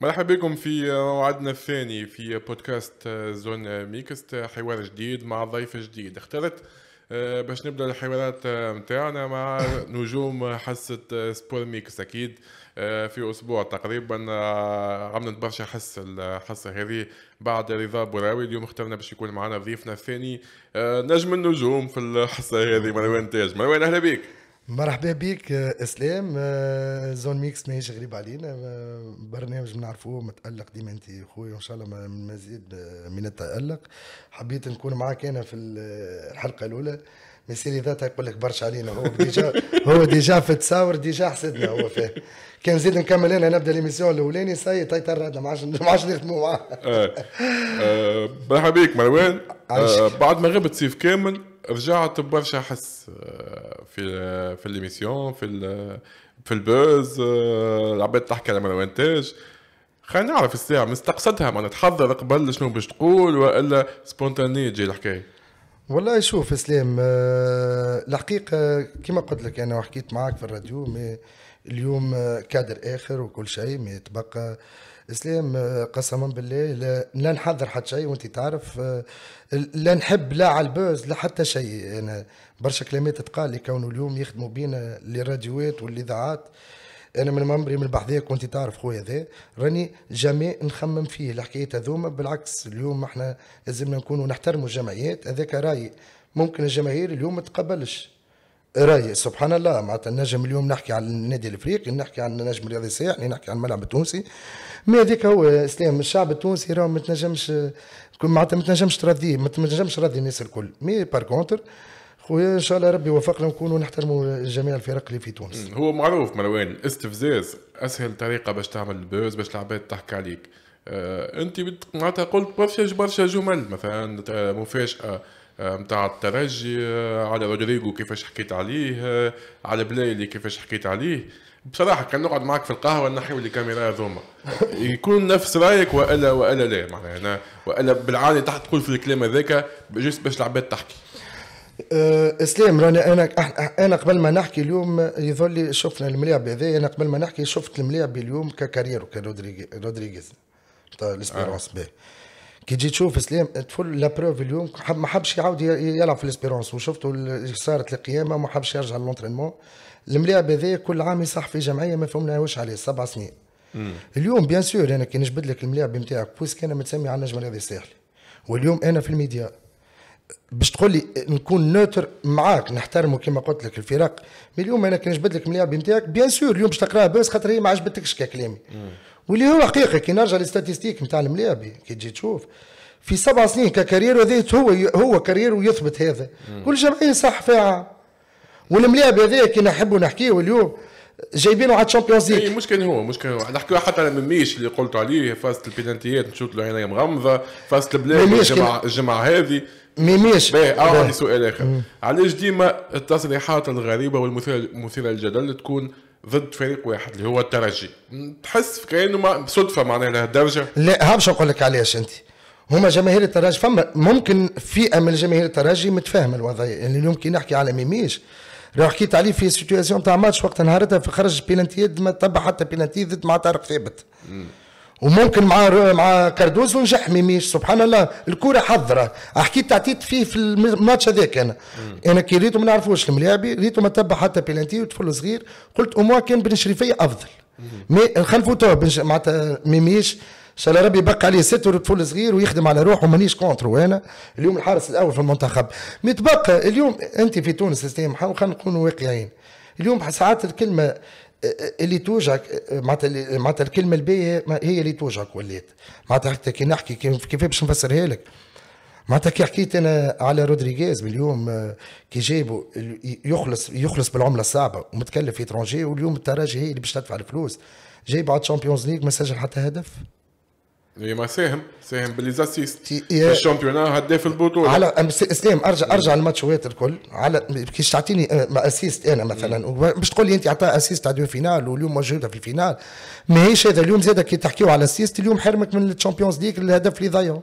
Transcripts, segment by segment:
مرحبا بكم في موعدنا الثاني في بودكاست زون ميكست حوار جديد مع ضيف جديد اخترت آه، باش نبدا الحوارات نتاعنا آه، مع نجوم حصه سبور ميكس اكيد آه، في اسبوع تقريبا عملت برشا حس الحصه هذه بعد رضا بوراوي اليوم اخترنا باش يكون معنا ضيفنا الثاني نجم النجوم في الحصه هذه مروان تاج مروان اهلا بك مرحبا بك آه، اسلام آه، زون ميكس ماهيش غريب علينا آه، برنامج بنعرفوه متالق ديما انت خويا وان شاء الله من مزيد من التالق حبيت نكون معك انا في الحلقه الاولى مسيري ذاتها يقول لك برشا علينا هو ديجا هو ديجا في التصاور ديجا حسدنا هو فيه كان نزيد نكمل انا نبدا ليميسيون الاولاني ساي تاي طيب، تردنا طيب، ما عادش ما عادش نخدموا معاه مرحبا بك مروان بعد ما غبت سيف كامل رجعت برشا حس آه، في في ليميسيون في في البوز آه، العباد تحكي على مونتاج خلينا نعرف الساعه مستقصدها ما تحضر قبل شنو باش تقول والا سبونتاني تجي الحكايه والله شوف اسلام آه، الحقيقه كما قلت لك انا وحكيت معك في الراديو مي اليوم كادر اخر وكل شيء مي تبقى اسلام آه، قسما بالله لا, لا نحضر حتى شيء وانت تعرف آه، لا نحب لا على البوز لا حتى شيء انا برشا كلمات تقال لي كونه اليوم يخدموا بينا للراديوات والاذاعات انا من عمري من بحذاك كنت تعرف خويا ذا راني جامي نخمم فيه الحكايات هذوما بالعكس اليوم احنا لازمنا نكونوا نحترموا الجمعيات هذاك رايي ممكن الجماهير اليوم ما تقبلش راي سبحان الله معناتها نجم اليوم نحكي عن النادي الافريقي نحكي عن النجم الرياضي السياحي يعني نحكي عن الملعب التونسي مي هذاك هو اسلام الشعب التونسي راه ما تنجمش معناتها ما تنجمش ترضيه ما تنجمش ترضي الناس الكل مي بار كونتر خويا ان شاء الله ربي يوفقنا ونكونوا نحترموا جميع الفرق اللي في تونس هو معروف مروان استفزاز اسهل طريقه باش تعمل بوز باش العباد تحكي عليك آه انت معناتها قلت برشا برشا جمل مثلا آه، مفاجاه نتاع آه، الترجي آه، على رودريجو كيفاش حكيت عليه آه، على بلايلي كيفاش حكيت عليه بصراحه كان نقعد معك في القهوه نحيو كاميرا هذوما يكون نفس رايك والا والا لا معناها انا والا بالعاده تحت تقول في الكلام هذاك جست باش العباد تحكي اسلام انا انا قبل ما نحكي اليوم يظل لي شفنا الملاعب هذا انا قبل ما نحكي شفت الملاعب اليوم ككاريرو كرودريغيز تاع الاسبيرونس آه. كي تجي تشوف سليم تفل لا بروف اليوم ما حبش يعاود يلعب في ليسبيرونس وشفتوا صارت القيامه ما حبش يرجع للونترينمون الملاعب هذايا كل عام يصح في جمعيه ما فهمناهوش عليه سبع سنين اليوم بيان سور انا كي نجبد لك الملاعب نتاعك بويس كان متسمي على النجم الرياضي الساحلي واليوم انا في الميديا باش تقول لي نكون نوتر معاك نحترمه كما قلت لك الفرق اليوم انا كي نجبد لك الملاعب نتاعك بيان سور اليوم باش تقراه بس خاطر هي ما عجبتكش ككلامي واللي هو حقيقي كي نرجع للستاتيستيك نتاع المليابي كي تجي تشوف في سبع سنين ككارير هذا هو هو كارير ويثبت هذا كل جمعيه صح فيها والمليابي هذا كي نحبوا نحكيه اليوم جايبينه على الشامبيونز ليج مش كان هو مش كان هو نحكيو حتى على مميش اللي قلت عليه فازت البينالتيات نشوت له عينيه مغمضه فازت البلاد الجمعه الجمعه هذه ميميش باهي عندي سؤال اخر علاش ديما التصريحات الغريبه والمثيره للجدل تكون ضد فريق واحد اللي هو الترجي تحس كانه ما صدفه معناها لهالدرجه لا ها باش نقول لك علاش انت هما جماهير الترجي فما ممكن فئه من جماهير الترجي متفاهمه الوضع يعني اليوم كي نحكي على ميميش راه حكيت عليه في سيتياسيون تاع ماتش وقت نهارتها في خرج بينالتي ما تبع حتى بينانتي ضد مع طارق ثابت وممكن مع مع كاردوزو نجح ميميش سبحان الله الكره حضره حكيت تعطيت فيه في الماتش هذاك انا مم. انا كي ريتو ما نعرفوش الملاعبي ريتو ما تبع حتى بيلانتي وطفل صغير قلت اموا كان بن شريفيه افضل مي خلفو تو معناتها ميميش ان شاء الله ربي يبقى عليه ستر طفل صغير ويخدم على روحه مانيش كونترو انا اليوم الحارس الاول في المنتخب مي اليوم انت في تونس خلينا نكونوا واقعيين اليوم ساعات الكلمه اللي توجعك معناتها معناتها الكلمه الباهيه هي اللي توجعك ولات معناتها حتى كي نحكي كيف باش نفسرها لك معناتها كي حكيت انا على رودريغيز اليوم آه، كي جابوا يخلص يخلص بالعمله الصعبه ومتكلف في ترونجي واليوم التراجي هي اللي باش تدفع الفلوس جايب على تشامبيونز ليج ما سجل حتى هدف إيه ما ساهم ساهم بالليزاسيست إيه. الشامبيون هداف البطوله على اسلام إيه، ارجع ارجع الماتش الكل على كيش تعطيني اسيست آه، انا مثلا باش تقول لي انت عطاه اسيست على فينال واليوم موجوده في فينال ماهيش هذا اليوم زاد كي تحكيو على اسيست اليوم حرمك من الشامبيونز ليغ الهدف اللي ضيعه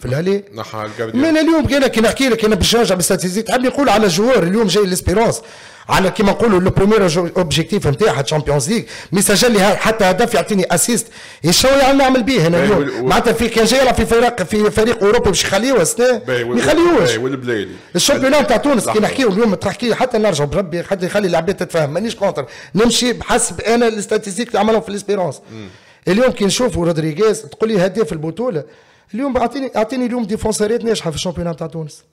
في الهلي من يعني. اليوم انا كي نحكي لك انا باش نرجع بالستاتيزيك حاب نقول على الجوار اليوم جاي ليسبيرونس على كيما نقولوا لو بروميير اوبجيكتيف نتاعها تشامبيونز ليغ مي سجل لي حتى هدف يعطيني اسيست شنو يعني نعمل به انا اليوم معناتها في كان جاي في فريق في فريق اوروبي باش يخليوه السنه ما يخليوهش الشامبيونات تاع تونس كي نحكيو اليوم تحكي حتى نرجع بربي حتى يخلي العباد تتفاهم مانيش كونتر نمشي بحسب انا الاستاتيزيك اللي عملهم في ليسبيرونس اليوم كي نشوفوا رودريغيز تقول لي هداف البطوله اليوم اعطيني اعطيني اليوم ديفونسيرات ناجحه في الشامبيونات تاع تونس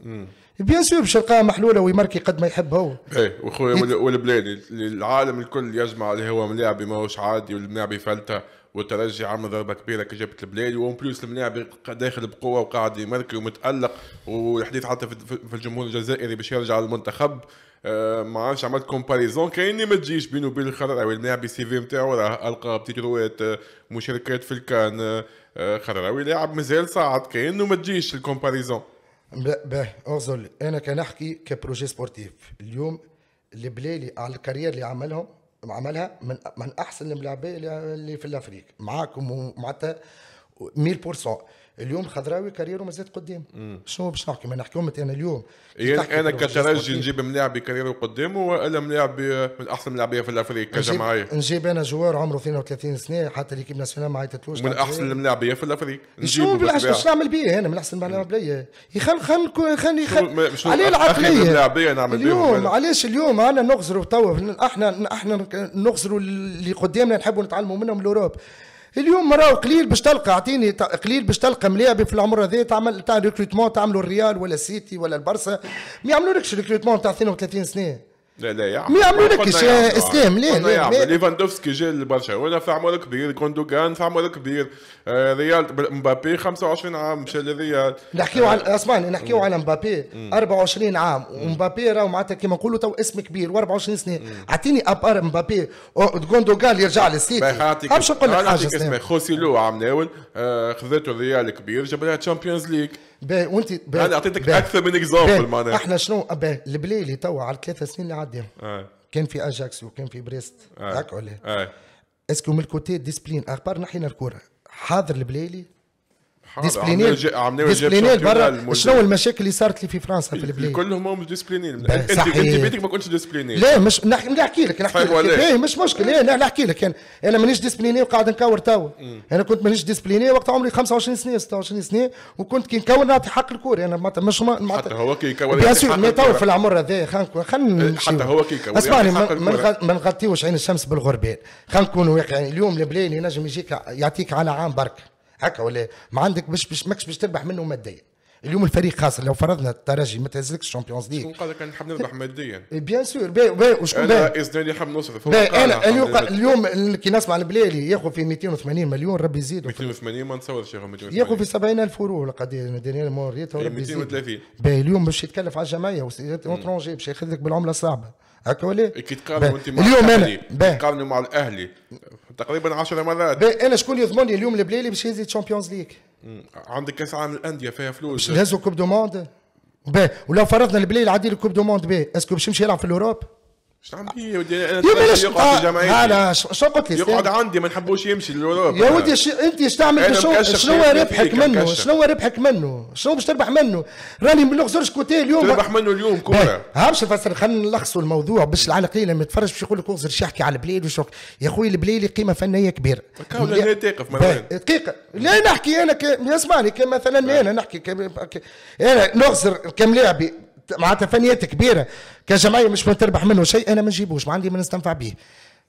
بيان سور باش تلقاها محلوله ويماركي قد ما يحب هو ايه وخويا والبلاد العالم الكل يجمع اللي هو ملاعبي ماهوش عادي والملاعبي فلته والترجي عمل ضربه كبيره كي جابت البلاد وون بليس الملاعب داخل بقوه وقاعد يمركي ومتالق والحديث حتى في الجمهور الجزائري باش يرجع للمنتخب آه، ما عادش عملت كومباريزون كاني ما تجيش بينه وبين الخضراوي الملاعب السي في نتاعو راه القاب تيتروات آه، مشاركات في الكان آه، خضراوي لاعب مازال صاعد كانه ما تجيش الكومباريزون باه انظر انا كنحكي كبروجي سبورتيف اليوم البلالي على الكارير اللي عملهم عملها من من احسن الملاعبين اللي في الافريق معاكم معناتها 100% اليوم خضراوي كاريرو مازال قدام شنو باش نحكي ما نحكيهمش انا اليوم يعني انا كترجي نجيب ملاعب كاريرو قدامه والا ملاعب من احسن ملاعبيه في الافريق كجمعيه نجيب انا جوار عمره 32 سنه حتى ليكيب ناسيونال ما عيطتلوش من احسن الملاعبيه في الافريق شنو باش نعمل بيه انا من احسن الملاعب ليا خل خل خل خل عليه العقليه اليوم علاش اليوم انا نغزروا توا احنا احنا نغزروا اللي قدامنا نحبوا نتعلموا منهم الاوروب اليوم مرة قليل باش تلقى اعطيني قليل باش تلقى ملاعب في العمر هذا تعمل تاع ريكروتمون تعملوا الريال ولا السيتي ولا البرسا ما يعملوا لكش ريكروتمون تاع 32 سنه لا لا يا عم يعملوا لك اسلام لا لا ليفاندوفسكي جا لبرشلونه في عمر كبير كوندوغان في عمر كبير آه، ريال مبابي 25 عام مشى للريال نحكيو على آه. اسمعني نحكيو على مبابي 24 عام ومبابي راهو معناتها كيما نقولوا تو اسم كبير و24 سنه اعطيني ابار مبابي كوندوغان يرجع للسيتي باش نقول لك حاجه خوسيلو عام ناول آه، خذته الريال كبير جاب لها تشامبيونز ليج وانت انا يعني اعطيتك اكثر من اكزامبل معناها احنا شنو البلايلي توا على الثلاث سنين اللي عديهم آه. كان في اجاكس وكان في بريست هاك آه. ولا آه. اسكو من الكوتي ديسبلين اخبار نحينا الكره حاضر البليلي ديسبلينير ديسبلينير برا شنو المشاكل اللي صارت لي في فرنسا في البلاد كلهم هم ديسبلينير انت انت بيتك ما كنتش ديسبلينين لا مش نحكي لك نحكي لك طيب، ايه مش مشكل ايه نحكي لك يعني انا مانيش ديسبلينير وقاعد نكور توا انا كنت مانيش ديسبلينير وقت عمري 25 سنه 26 سنه وكنت كي نكور نعطي حق الكوري انا معناتها مش حتى هو كي يكور بيان تو في العمر هذا خلينا إيه، حتى هو كي يكور اسمعني ما نغطيوش عين الشمس بالغربال خلينا نكونوا واقعيين اليوم البلاد ينجم يجيك يعطيك على عام برك هكا ولا ما عندك مش مش ماكش باش تربح منه ماديا اليوم الفريق خاص لو فرضنا الترجي ما تهزلكش الشامبيونز ليغ شكون قال لك نحب نربح ماديا بيان سور باهي باهي وشكون انا اسناني حاب نصرف انا اليوم اليوم كي نسمع البلالي ياخذ في 280 مليون ربي يزيد 280 ما نتصورش ياخذ 280 ياخذ في 70000 يورو القضيه دانيال موريتا ربي يزيد 230 باهي اليوم باش يتكلف على الجمعيه اونترونجي باش ياخذ لك بالعمله صعبه هكا ولا إيه؟ كي تقارنوا انت مع الاهلي انا تقارنوا مع الاهلي تقريبا 10 مرات انا شكون يضمن لي اليوم البليلي باش يهز الشامبيونز ليغ عندك كاس عالم الانديه فيها فلوس باش نهزوا كوب دو موند باهي ولا فرضنا البليلي عادي الكوب دو موند باهي اسكو باش يمشي يلعب في الاوروب شنو عم بيه يا ودي انا يقعد شو قلت لي يقعد عندي ما نحبوش يمشي يا ودي ش... انت ايش تعمل شنو شنو ربحك منه شنو ربحك منه شنو باش تربح منه راني ما نخسرش كوتي اليوم تربح منه اليوم كوره هابش نفسر خلينا نلخصوا الموضوع باش العالقين لما يتفرج باش يقول لك اخزر شو يحكي على البلاد وشو يا خويا البليل قيمه فنيه كبيره كون تقف دقيقه لا نحكي انا ك... اسمعني كمثلا نعم. انا نحكي انا نخزر كملاعبي معناتها فنيات كبيره كجمعيه مش تربح منه شيء انا ما نجيبوش ما عندي ما نستنفع به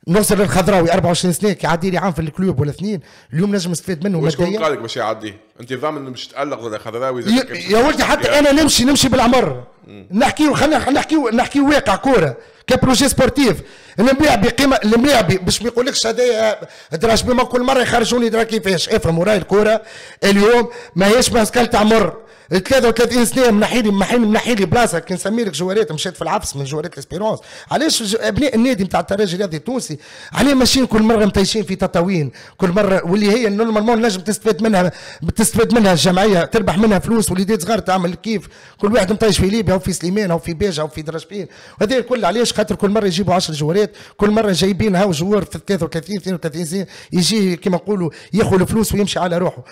نوصل للخضراوي 24 سنه كي عادي لي عام في الكلوب ولا اثنين اليوم نجم نستفاد منه ماديا شكون قالك باش يعديه انت ضامن مش تقلق ولا خضراوي يا ولدي حتى انا نمشي نمشي بالعمر نحكي خلينا نحكي, نحكي واقع كوره كبروجي سبورتيف المبيع بقيمه المبيع باش ما يقولكش هذايا دراج بما كل مره يخرجوني درا كيفاش افهم وراي الكوره اليوم ماهيش ماسكال تاع مر 33 سنه منحي لي منحي لي منحي لي بلاصه كي نسمي لك جوارات مشيت في العفس من جوارات الاسبيرونس علاش ابناء النادي نتاع الترجي الرياضي التونسي علاه ماشيين كل مره متيشين في تطاوين كل مره واللي هي نورمالمون نجم تستفاد منها تستفاد منها الجمعيه تربح منها فلوس وليدات صغار تعمل كيف كل واحد مطيش في ليبيا وفي سليمان او في بيجا او في درجبين هذا الكل علاش خاطر كل مره يجيبوا 10 جوارات كل مره جايبين هاو جوار في 33 32 سنه يجي كيما نقولوا ياخذ الفلوس ويمشي على روحه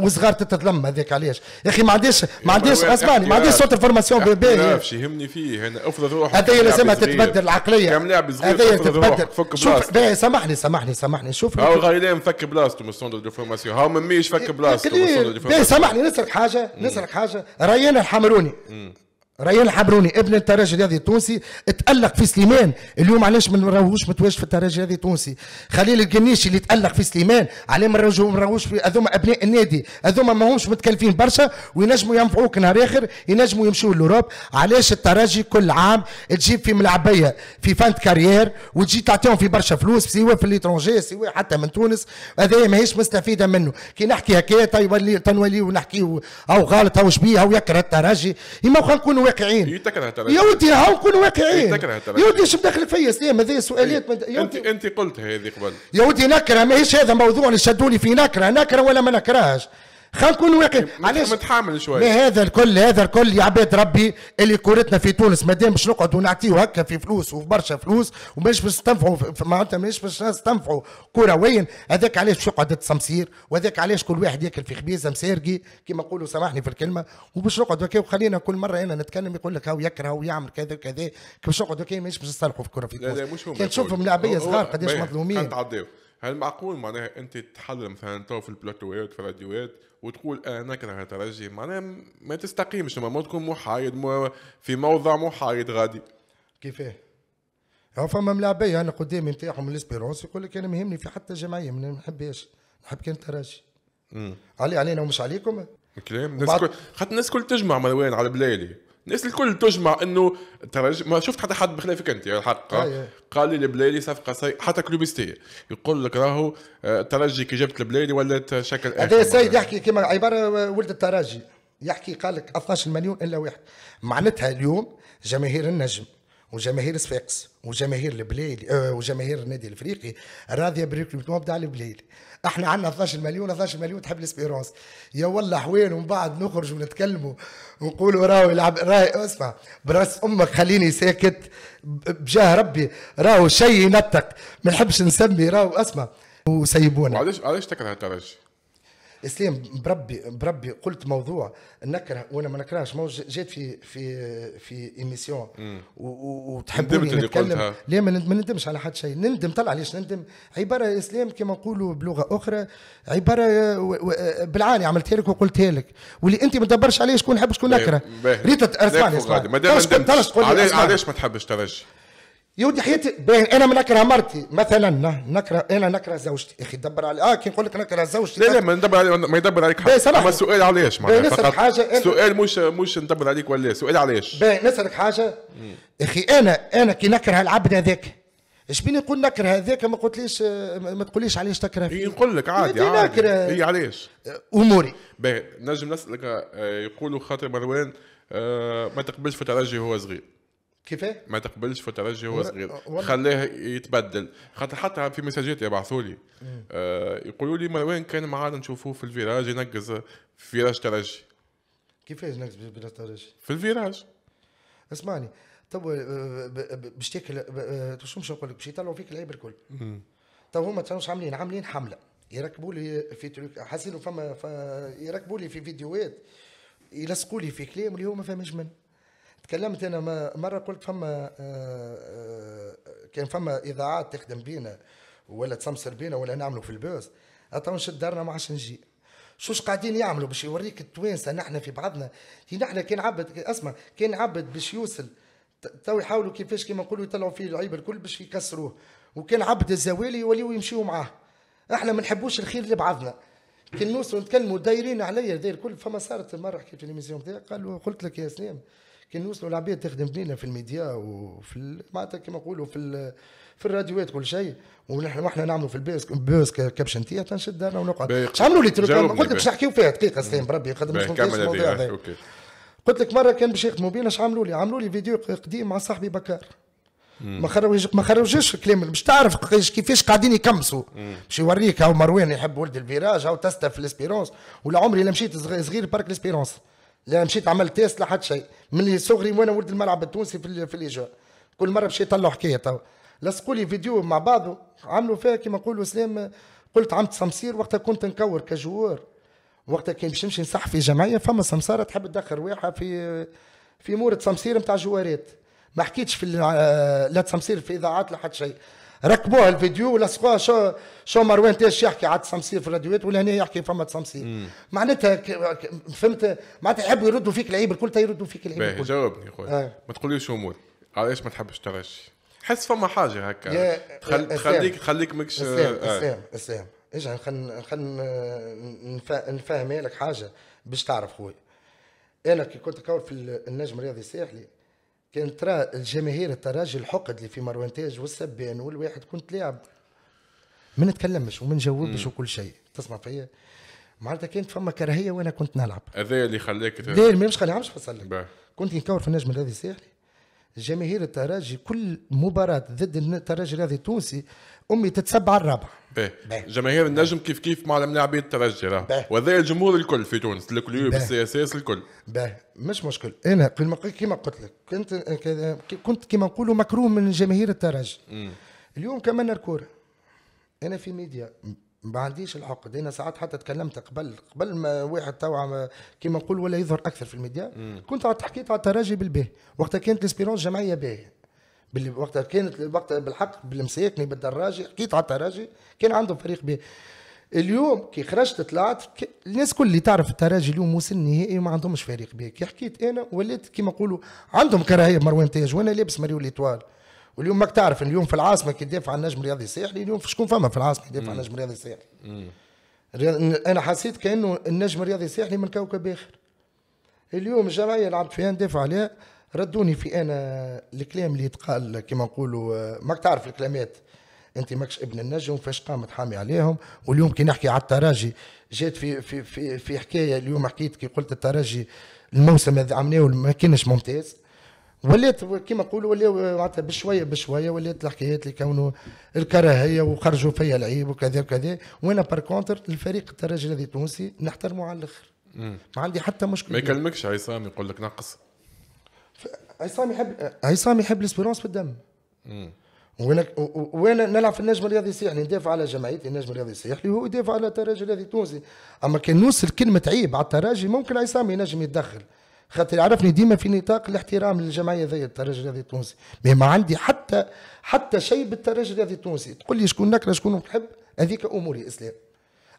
وصغار تتظلم هذاك علاش يا اخي ما عندهاش عنديش ما عنديش اسمعني ما عنديش صوت الفورماسيون بي بي بالباهي يهمني فيه هنا افرض روحك هذايا لازمها تتبدل العقليه كم لاعب صغير هذايا تتبدل شوف باهي إيه، سامحني سامحني سامحني شوف هاو غالي مفك بلاصته من السوندر دو فورماسيون هاو مميش فك إيه، بلاصته من السوندر دو فورماسيون سامحني نسالك حاجه نسالك حاجه ريان الحمروني ريان الحبروني ابن الترجي الرياضي التونسي تألق في سليمان اليوم علاش ما نراهوش متواجد في الترجي الرياضي التونسي خليل القنيشي اللي تألق في سليمان علاه ما نراهوش في هذوما ابناء النادي هذوما ماهمش متكلفين برشا وينجموا ينفعوك نهار اخر ينجموا يمشوا لوروب علاش الترجي كل عام تجيب في ملعبيه في فانت كارير وتجي تعطيهم في برشا فلوس سواء في ليترونجي سواء حتى من تونس هذايا ماهيش مستفيده منه كي نحكي هكايا تنولي ونحكي او غلط او شبيه او يكره الترجي يما نكونوا واقعين إيه، يا ودي ها نكونوا واقعين إيه، يا ودي ايش بدخلك فيا سليم هذه سؤالات انت انت قلت هذه قبل يا ودي نكره ماهيش هذا موضوع اللي شدوني فيه نكره نكره ولا ما نكرهش خلينا نكون واقعيين علاش متحامل ما هذا الكل هذا الكل يا عباد ربي اللي كورتنا في تونس ما دام باش نقعدوا نعطيو هكا في فلوس وفي برشا فلوس وماش باش نستنفعوا معناتها ماش باش نستنفعوا كرويا هذاك علاش باش يقعد سمسير وهذاك علاش كل واحد ياكل في خبيزه مسارقي كما نقولوا سامحني في الكلمه وباش نقعد هكا وخلينا كل مره انا نتكلم يقول لك هاو يكره ويعمل كذا وكذا باش نقعدوا هكا ماش باش يصلحوا في الكره في تونس كان تشوفهم لعبيه صغار قداش مظلومين هل معقول معناها انت تحلل مثلا تو في البلاتوات في الراديوات وتقول انا نكره الترجي معناها ما تستقيمش ما تكون محايد في موضع محايد غادي كيفاه هو فما ملاعبيه انا قدامي نتاعهم ليسبيرونس يقول لك انا ما يهمني في حتى جمعيه ما نحبهاش نحب كان ترجي علي علينا ومش عليكم كلام الناس كل خاطر الناس كل تجمع مروان على بلالي الناس الكل تجمع انه ترى ما شفت حتى حد بخلافك انت الحق قال لي البلايلي صفقه سي... حتى كلوبيستي يقول لك راهو الترجي آه، كي جبت البلايلي ولات شكل اخر هذا السيد يحكي كما عباره ولد الترجي يحكي قال لك 12 مليون الا واحد معناتها اليوم جماهير النجم وجماهير صفاقس وجماهير البلايلي أه وجماهير النادي الافريقي راضيه بالريكروتمون بتاع البلايلي احنا عندنا 12 مليون 12 مليون تحب الاسبيرونس يا والله حوين ومن بعد نخرج ونتكلموا ونقولوا راهو يلعب راهي اسمع براس امك خليني ساكت بجاه ربي راهو شيء ينطق ما نحبش نسمي راهو اسمع وسيبونا وعلاش علاش تكره الترجي؟ اسلام بربي بربي قلت موضوع نكره وانا ما نكرهش مو جات في في في ايميسيون وتحبوني نتكلم لا ما نندمش على حد شيء نندم طلع ليش نندم عباره اسلام كما نقولوا بلغه اخرى عباره بالعاني عملتها لك وقلتها لك واللي انت ما تدبرش عليه شكون نحب شكون نكره ريت اسمعني اسمعني علاش ما تحبش ترجي يودي حياتي باين انا ما نكره مرتي مثلا نكره انا نكره زوجتي يا اخي دبر على اه كي نقول لك نكره زوجتي لا لا ما ندبر علي ما يدبر عليك حاجه اما السؤال علاش معناها نسالك حاجة سؤال مش مش ندبر عليك ولا سؤال علاش باين نسالك حاجه يا اخي انا انا كي نكره العبد هذاك اش بيني نقول نكره هذاك ما قلتليش ما تقوليش علاش تكره فيه إيه، نقول لك عادي عادي نكره هي إيه، علاش اموري باهي نجم نسالك آه، يقولوا خاطر مروان آه، ما تقبلش في الترجي وهو صغير كيفاه؟ ما تقبلش في الترجي وهو صغير خلاه يتبدل خاطر حتى في مساجات يبعثوا لي آه يقولوا لي مروان كان معانا نشوفوه في الفيراج ينقز في فيراج ترجي كيفاش ينقز في فيراج ترجي؟ في الفيراج اسمعني آه، آه، تو باش تاكل شو باش نقول لك باش يطلعوا فيك العيب الكل تو هما شو عاملين عاملين حمله يركبوا لي في تريك حاسين فما يركبوا لي في فيديوهات يلصقوا لي في كلام اللي هو ما فهمش منه تكلمت انا مره قلت فما آه، آه، كان فما اذاعات تخدم بينا ولا تسمسر بينا ولا نعملوا في البوز تو نشد دارنا ما عادش نجي شوش قاعدين يعملوا باش يوريك التوانسه نحن في بعضنا كي نحن كان عبد اسمع كان عبد باش يوصل تو يحاولوا كيفاش كيما نقولوا يطلعوا فيه العيب الكل باش يكسروه وكان عبد الزوالي يوليو يمشيو معاه احنا ما نحبوش الخير لبعضنا كي نوصلوا نتكلموا دايرين عليا داير الكل فما صارت مره حكيت في الاميزيون قالوا قلت لك يا سلام كي نوصلوا العباد تخدم بينا في الميديا وفي معناتها كما نقولوا في في الراديوات كل شيء ونحن وحنا نعملوا في البيس بيس كابشن تاعي تنشد دارنا ونقعد عملوا لي تلوكام قلت لك باش نحكيو فيها دقيقه سليم بربي خدم في الموضوع هذا قلت لك مره كان باش يخدموا بينا اش عملوا لي عملوا لي فيديو قديم مع صاحبي بكار ما خرجوش ما خرجوش الكلام باش تعرف كيفاش قاعدين يكمسوا باش يوريك هاو مروان يحب ولد الفيراج هاو تستا في الاسبيرونس ولا عمري لا مشيت صغير بارك الاسبيرونس لا مشيت عملت تيست لا حد شيء من صغري وانا ولد الملعب التونسي في في الايجا كل مره مشيت طلعوا حكايه تو لصقوا لي فيديو مع بعضه عملوا فيها كما نقولوا سلام قلت عمت سمسير وقتها كنت نكور كجوار وقتها كان باش نمشي نصح في جمعيه فما سمساره تحب تدخل رواحها في في مورة سمسير نتاع جوارات ما حكيتش في آه، لا تسمسير في اذاعات لا حد شيء ركبوها الفيديو ولصقوها شو شو مروان تاش يحكي عاد تسمسير في الراديوات ولا هنا يحكي فما تسمسير معناتها فهمت معناتها يحبوا يردوا فيك لعيب الكل يردوا فيك لعيب الكل جاوبني خويا آه. ما تقوليش امور علاش ما تحبش ترشي حس فما حاجه هكا تخل... تخليك تخليك مكش اسلام اسلام اسلام اجا خل خل آه. نفهمها لك حاجه باش تعرف خويا انا كي كنت كور في النجم الرياضي الساحلي كان ترى الجماهير التراجي الحقد اللي في مروانتاج والسبان والواحد كنت لاعب ما نتكلمش وما نجاوبش وكل شيء تسمع فيا معناتها كانت فما كراهيه وانا كنت نلعب هذا اللي خلاك لا ما باش خلاني عمش بسلم كنت نكور في النجم الذي ساحلي جماهير الترجي كل مباراة ضد الترجي الرياضي التونسي امي تتسبع الرابع جماهير النجم كيف كيف مع الملاعب الترجي راه وهذا الجمهور الكل في تونس الكل بالسي اس اس الكل باه مش مشكل انا كيما قلت لك كنت كنت كيما نقولوا مكروه من جماهير الترجي اليوم كمان الكوره انا في ميديا ما عنديش العقد انا ساعات حتى تكلمت قبل قبل ما واحد توا كيما نقول ولا يظهر اكثر في الميديا مم. كنت حكيت على التراجي بالبيه وقتها كانت ليسبيرونس جمعيه باهيه وقتها كانت وقتها بالحق بالمساكني بالدراجي حكيت على التراجي كان عندهم فريق باهي اليوم كي خرجت طلعت الناس كل اللي تعرف التراجي اليوم وصل النهائي وما عندهمش فريق باهي كي حكيت انا وليت كيما نقولوا عندهم كراهيه مروان تاج وانا لابس مريو ليتوال واليوم ماك تعرف اليوم في العاصمه كي تدافع عن النجم الرياضي الساحلي اليوم شكون فما في العاصمه يدافع عن النجم الرياضي الساحلي انا حسيت كانه النجم الرياضي الساحلي من كوكب اخر اليوم الجمعيه لعبت فيها ندافع عليها ردوني في انا الكلام اللي يتقال كما نقولوا آه، ماك تعرف الكلامات انت ماكش ابن النجم فاش قامت حامي عليهم واليوم كي نحكي على التراجي جات في في في, في حكايه اليوم حكيت كي قلت التراجي الموسم هذا عملناه ما كانش ممتاز ولات كيما نقولوا ولا معناتها بشويه بشويه ولات الحكايات اللي كونوا الكراهيه وخرجوا فيا العيب وكذا وكذا وانا بار كونتر الفريق الترجي الذي التونسي نحترمه على الاخر ما عندي حتى مشكل ما يكلمكش عصام يقول لك نقص عصام يحب عصام يحب الاسبيرونس في الدم وانا وانا نلعب في النجم الرياضي السيحلي يعني ندافع على جمعيتي النجم الرياضي السيحلي وهو يدافع على الترجي الرياضي التونسي اما كان نوصل كلمه عيب على الترجي ممكن عصام ينجم يتدخل خاطر عرفني ديما في نطاق الاحترام للجمعيه ذي الترجي الرياضي التونسي مي ما عندي حتى حتى شيء بالترجي الرياضي التونسي تقول لي شكون نكره شكون نحب هذيك اموري اسلام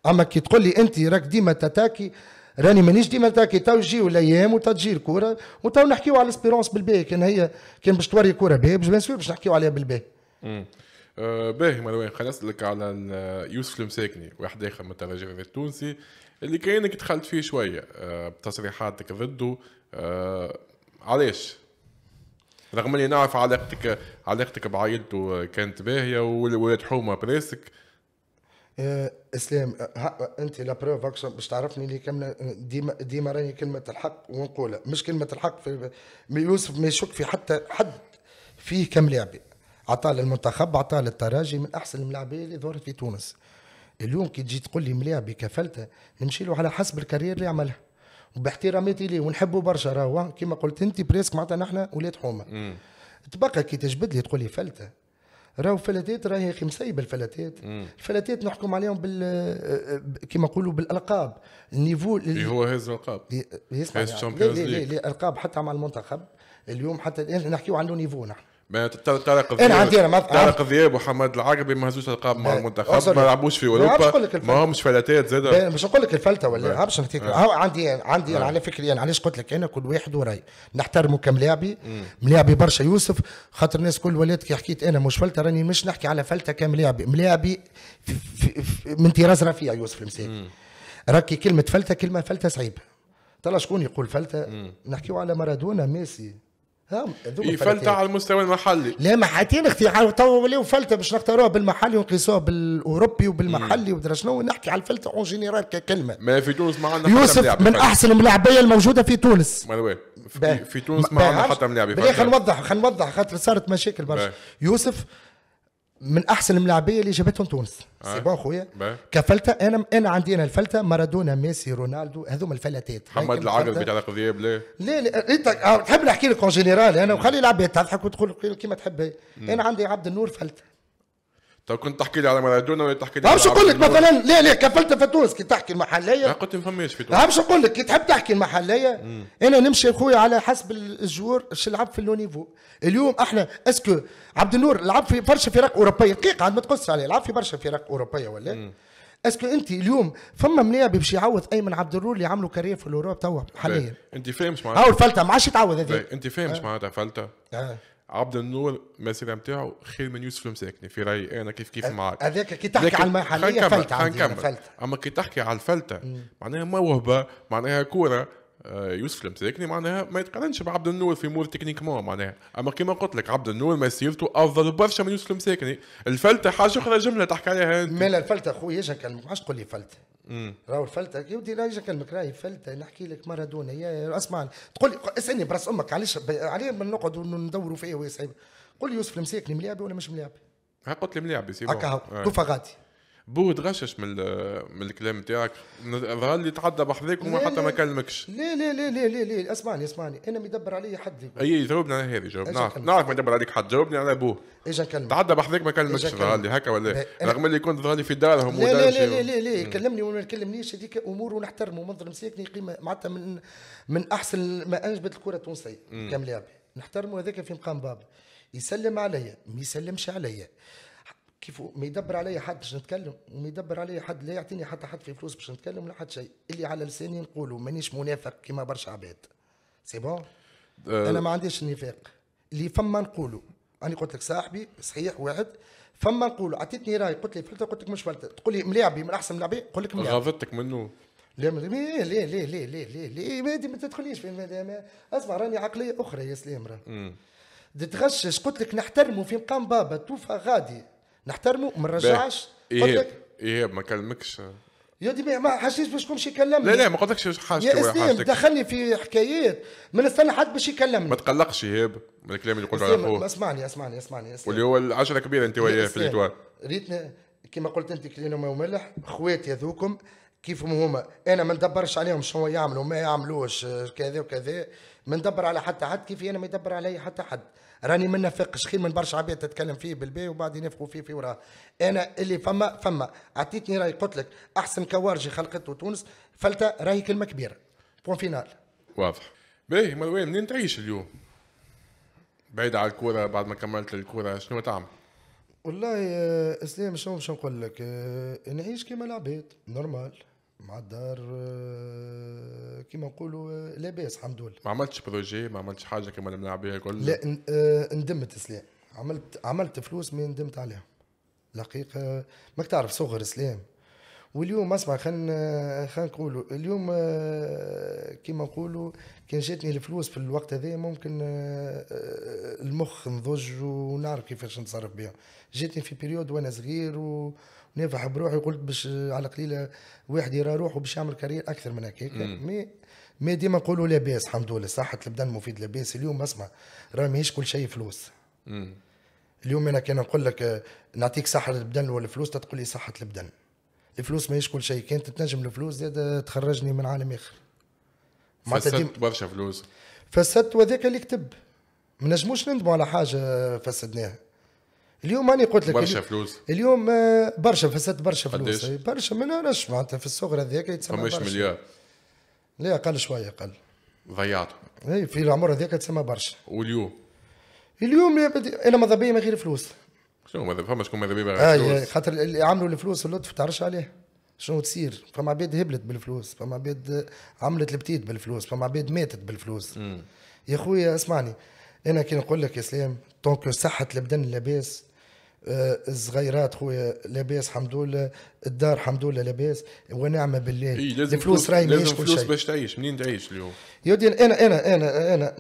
اما كي تقول لي انت راك ديما تتاكي راني مانيش ديما تاكي تو يجيو الايام وتجي الكره وتو نحكيو على سبيرونس بالباهي كان هي كان باش توري كره باهي باش بيان سور باش نحكيو عليها بالباهي آه، باهي مروان خلصت لك على يوسف المساكني واحد اخر من الترجي التونسي اللي كانك دخلت فيه شويه آه، بتصريحاتك ضده آه، علاش؟ رغم اني نعرف علاقتك علاقتك بعائلته كانت باهيه وولاد حومه براسك آه، اسلام انت لا بروف باش تعرفني اللي كامله ديما ديما راني كلمه الحق ونقولها مش كلمه الحق في يوسف ما يشك في حتى حد فيه كم لاعب عطاه للمنتخب عطاه للتراجي من احسن الملاعبين اللي ظهرت في تونس اليوم كي تجي تقول لي مليح بكفلته نمشي له على حسب الكارير اللي عملها وباحتراماتي ليه ونحبه برشا راهو كيما قلت انت بريسك معناتها نحن ولاد حومه تبقى كي تجبد لي تقول لي فلته راهو فلاتات راهي اخي مسيب الفلاتات الفلاتات نحكم عليهم بال كيما نقولوا بالالقاب النيفو اللي هو هز القاب يسمع هز يعني. لا لا لا القاب حتى مع المنتخب اليوم حتى نحكيو عن نيفو نحن ترى إيه، انا عندي انا ترى الذئاب وحماد العقبي ما هزوش القاب مع إيه، المنتخب ما لعبوش في اوروبا ما همش فلتات زاد إيه، مش نقول لك الفلته ولا عبش نحكيك عندي عندي انا على يعني فكرة انا يعني علاش قلت لك انا كل واحد وراي نحترمه كملاعبي ملاعبي برشا يوسف خاطر الناس كل ولات كي حكيت انا مش فلته راني مش نحكي على فلته كملاعبي ملاعبي من طراز رفيع يوسف المساكي راكي كلمه فلته كلمه فلته صعيبه ترى شكون يقول فلته نحكيو على مارادونا ميسي فلتة على المستوى المحلي لا ما حاتين اختيار تو ولاو فلتة باش نختاروها بالمحلي ونقيسوها بالاوروبي وبالمحلي ودرا شنو نحكي على الفلتة اون جينيرال ككلمة ما في تونس ما عندنا يوسف من احسن الملاعبية الموجودة في تونس في, في تونس ما عندنا حتى ملاعبية خلينا نوضح خلينا نوضح خاطر صارت مشاكل برشا يوسف من احسن الملاعبيه اللي جابتهم تونس آه. سي بون خويا كفلته انا انا عندي انا الفلته مارادونا ميسي رونالدو هذوما الفلتات محمد العقل بتاع القضيه بلا لا لا انت آه، تحب نحكي لك اون جينيرال انا وخلي العباد تضحك وتقول كيما تحب انا عندي عبد النور فلته طيب كنت تحكي لي على مارادونا ولا تحكي لي على شو اقول لك مثلا ليه ليه كفلت في تونس كي تحكي المحليه لا قلت ما فماش في تونس شو اقول لك كي تحب تحكي المحليه مم. انا نمشي اخويا على حسب الجور اش لعب في اللونيفو اليوم احنا اسكو عبد النور لعب في برشا فرق اوروبيه دقيقه عاد ما تقصش عليه لعب في برشا فرق اوروبيه ولا مم. اسكو انت اليوم فما ملاعب باش يعوض ايمن عبد الرور اللي عملوا كارير في الاوروب توا حاليا انت فاهم معناتها هاو الفلته ما عادش يتعوض انت فاهم معناتها فلته آه. عبد النور مثلا نتاعو خير من يوسف المساكني في رايي انا كيف كيف معك هذاك كي تحكي على المحليه فلتة عندي فلتة اما كي تحكي على الفلتة معناها موهبه معناها كوره آه، يوسف تذكرني معناها ما يتقارنش بعبد النور في تكنيك تكنيكمون معناها اما كيما قلت لك عبد النور مسيرته افضل برشا من يوسف المساكني الفلته حاجه اخرى جمله تحكي عليها انت مالا الفلته خويا اجا نكلمك علاش تقول لي فلته راهو الفلته يا ودي راهي نكلمك راهي فلته نحكي لك مارادونا يا اسمع تقول لي اسالني براس امك علاش ما نقعدوا ندوروا فيها وهي صعيبه قول لي يوسف المساكني ملاعبي ولا مش ملاعبي؟ قلت لي ملاعبي سي هكا هو توفى آه. غادي بو تغشش من من الكلام تاعك ظهر لي تعدى بحذاك وما حتى ما كلمكش لا لا لا لا لا لا اسمعني اسمعني انا مدبر علي حد اي جاوبنا على هذه جاوب نعرف نعرف ما يدبر عليك حد جاوبني على بوه اجا كلمة تعدى بحذاك ما كلمكش ظهر لي هكا ولا رغم اللي كنت ظهر لي في دارهم لا لا لا لا, لا, لا كلمني وما كلمنيش هذيك امور ونحترمه منظر مساكني قيمه معناتها من من احسن ما انجبت الكره التونسيه لاعب نحترمه هذاك في مقام بابا يسلم عليا ما يسلمش عليا كيف ما يدبر عليا حد باش نتكلم وما يدبر عليا حد لا يعطيني حتى حد في فلوس باش نتكلم ولا حد شيء اللي على لساني نقوله مانيش منافق كما برشا عباد سي بون أه انا ما عنديش النفاق اللي فما نقوله انا قلت لك صاحبي صحيح واحد فما نقوله عطيتني راي قلت لي فلتر قلت لك مش فلتر تقول لي ملاعبي من احسن ملاعبي قلت لك ملاعبي غاضتك منه لا لا لا لا لا لا لا لا ما تدخليش في اسمع راني عقليه اخرى يا سلام راه تتغشش قلت لك نحترمه في مقام بابا توفى غادي نحترمه ما نرجعش ايهاب ايهاب ما كلمكش يا دي ما حسيت باش كون يكلمني لا لا ما قلتلكش حاجتي يا اسلام دخلني في حكايات ما نستنى حد باش يكلمني ما تقلقش ايهاب من الكلام اللي قلته على اخوه اسمعني اسمعني اسمعني اسلام واللي هو العشره كبيره انت وياه في الايتوار ريتنا كما قلت انت كلينا وملح خواتي هذوكم كيف هما انا ما ندبرش عليهم شنو يعملوا ما يعملوش كذا وكذا ما ندبر على حتى حد كيف انا ما يدبر علي حتى حد راني ما نفقش خير من برشا عباد تتكلم فيه بالبي وبعد ينافقوا فيه في وراه انا اللي فما فما اعطيتني راي قلت لك احسن كوارجي خلقته تونس فلتة راهي كلمه كبيره بون فينال واضح باهي مروان منين تعيش اليوم؟ بعيد على الكوره بعد ما كملت الكوره شنو تعمل؟ والله آه، اسلام شنو باش نقول لك آه، نعيش كيما العباد نورمال مع الدار آه، كيما نقولوا آه، لاباس الحمد لله ما عملتش بروجي ما عملتش حاجه كما بها الكل لا آه، ندمت سلام عملت عملت فلوس ما ندمت عليها الحقيقه ما تعرف صغر سلام واليوم اسمع خلينا خلينا نقولوا اليوم كيما نقولوا كان جاتني الفلوس في الوقت هذا ممكن المخ نضج ونعرف كيفاش نتصرف بها جاتني في بيريود وانا صغير و نافح بروحي قلت باش على قليله واحد يرى روحه باش يعمل كارير اكثر من هكاك مي مي ديما نقولوا لاباس الحمد لله صحه البدن مفيد لاباس اليوم اسمع راه ماهيش كل شيء فلوس مم. اليوم انا كان نقول لك نعطيك صحه البدن ولا فلوس تقول لي صحه البدن الفلوس ماهيش كل شيء كانت تنجم الفلوس زاد تخرجني من عالم اخر فسدت برشا فلوس فسدت وذاك اللي كتب ما نجموش نندموا على حاجه فسدناها اليوم ماني قلت لك برشا فلوس اليوم آه، برشا فسدت برشا فلوس برشا ما نعرفش معناتها في الصغر هذاك يتسمى برشا مليار لا اقل شويه اقل ضيعته اي في العمر هذاك تسمى برشا واليوم اليوم انا ماذا بيا من غير فلوس شنو ماذا فما شكون ماذا بيا غير آه فلوس خاطر اللي عملوا الفلوس اللطف تعرفش عليه شنو تصير فما عباد هبلت بالفلوس فما عباد عملت البتيت بالفلوس فما عباد ماتت بالفلوس يا خويا اسمعني انا كي نقول لك يا سلام طونك صحه البدن لاباس آه، الصغيرات خويا لاباس الحمد لله الدار الحمد لله لاباس ونعمه بالله إيه لازم الفلوس راهي لازم فلوس الفلوس باش تعيش منين تعيش اليوم يا انا انا انا انا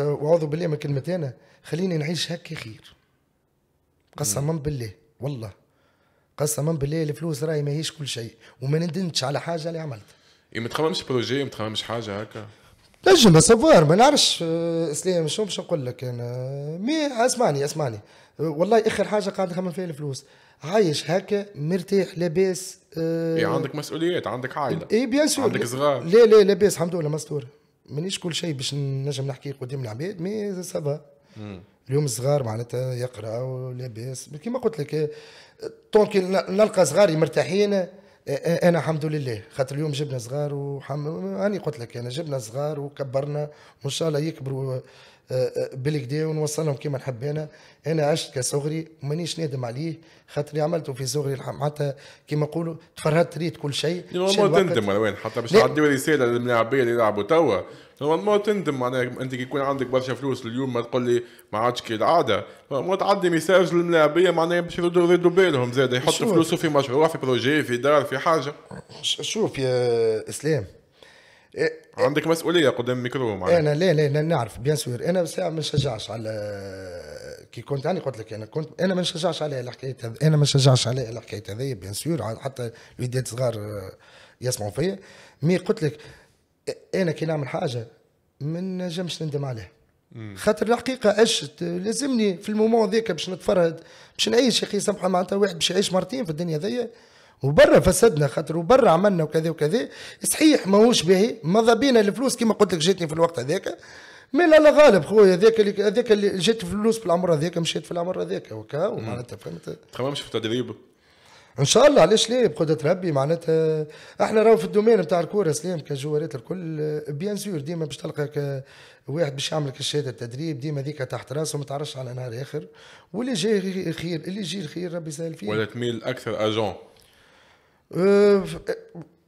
اعوذ بالله من كلمه انا خليني نعيش هكا خير قسما بالله والله قسما بالله الفلوس راهي ماهيش كل شيء وما ندمتش على حاجه اللي عملتها اي ما تخممش بروجي ما تخممش حاجه هكا نجم سافوار ما نعرفش آه، اسلام شو باش نقول لك انا مي اسمعني اسمعني آه، والله اخر حاجه قاعد نخمم فيها الفلوس عايش هكا مرتاح لاباس آه إيه، عندك مسؤوليات عندك عائله اي بيان سور عندك صغار لا لا لاباس الحمد لله مستور مانيش كل شيء باش نجم نحكي قدام العباد مي سافا اليوم الصغار معناتها يقرا ولاباس كيما قلت لك طونك آه، نلقى صغاري مرتاحين إيه، إيه، انا الحمد لله خاطر اليوم جبنا صغار وحم... انا قلت لك انا جبنا صغار وكبرنا وان شاء الله يكبروا بالكدا ونوصلهم كما حبينا انا عشت كصغري ومانيش نادم عليه خاطري عملته في صغري معناتها كيما نقولوا تفرهدت ريت كل شيء نورمال تندم على وين حتى باش تعدي رساله للملاعبيه اللي يلعبوا توا نورمال تندم معناها انت كي يكون عندك برشا فلوس اليوم ما تقول لي ما عادش كي العاده ما تعدي ميساج للملاعبيه معناها باش يردوا بالهم زاد يحطوا فلوسه في مشروع في بروجي في دار في حاجه شوف يا اسلام إيه، إيه. عندك مسؤوليه قدام ميكرو معناها إيه، انا لا لا نعرف بيان سور انا ساعه ما نشجعش على كي كنت انا قلت لك انا كنت انا ما نشجعش عليها الحكايه انا ما نشجعش عليها الحكايه هذيا بيان سور حتى الوليدات صغار آه، يسمعوا فيا مي قلت لك انا كي نعمل حاجه ما نجمش نندم عليها خاطر الحقيقه عشت لازمني في المومون ذاك باش نتفرهد باش نعيش يا اخي سامحه معناتها واحد باش يعيش مرتين في الدنيا هذيا وبرا فسدنا خاطر وبرا عملنا وكذا وكذا صحيح ماهوش باهي ماذا بينا الفلوس كما قلت لك جاتني في الوقت هذاك مي لا لا غالب خويا هذاك اللي هذاك اللي جات فلوس في العمر هذاك مشيت في العمر هذاك وكا ومعناتها فهمت تخممش في التدريب ان شاء الله علاش ليه بقدرة ربي معناتها احنا راهو في الدومين نتاع الكوره سلام كجوارات الكل بيان سور ديما باش تلقى واحد باش يعمل لك الشهاده التدريب ديما ذيك تحت راسه ما تعرفش على نهار اخر واللي جاي خير اللي يجي الخير ربي يسهل فيه ولا تميل اكثر اجون أه،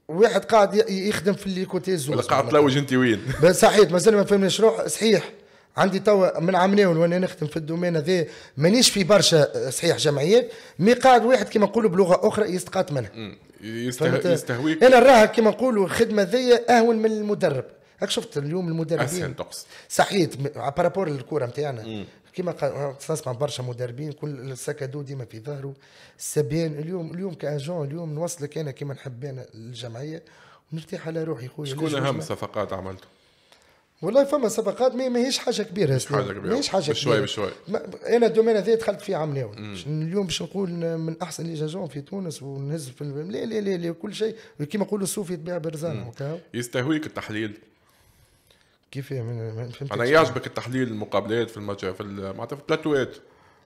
واحد قاعد يخدم في اللي كوتي زوز ولا قاعد تلوج انت وين صحيح مازال ما فهمناش روح صحيح عندي توا من ناول وانا نخدم في الدومين هذا مانيش في برشا أه، صحيح جمعيات مي قاعد واحد كما نقولوا بلغه اخرى يستقات منها يستهويك انا راه كما نقولوا الخدمه ذي اهون من المدرب هاك شفت اليوم المدربين اسهل تقصد صحيت بارابور للكوره نتاعنا كما نسمع برشا مدربين كل السكادو ديما في ظهره السبيان اليوم اليوم كاجون اليوم نوصلك انا كما نحب انا الجمعيه ونرتاح على روحي خويا شكون اهم صفقات عملته؟ والله فما صفقات ما ماهيش حاجه كبيره ماهيش حاجه كبيره مش حاجه بشوي بشوي انا الدومين هذا دخلت فيه عام اليوم باش نقول من احسن لي جاجون في تونس ونهز في لا لا لا كل شيء كيما نقولوا الصوفي يتباع برزان يستهويك التحليل كيف من فهمت انا يعجبك التحليل المقابلات في المجال في معناتها في البلاتوات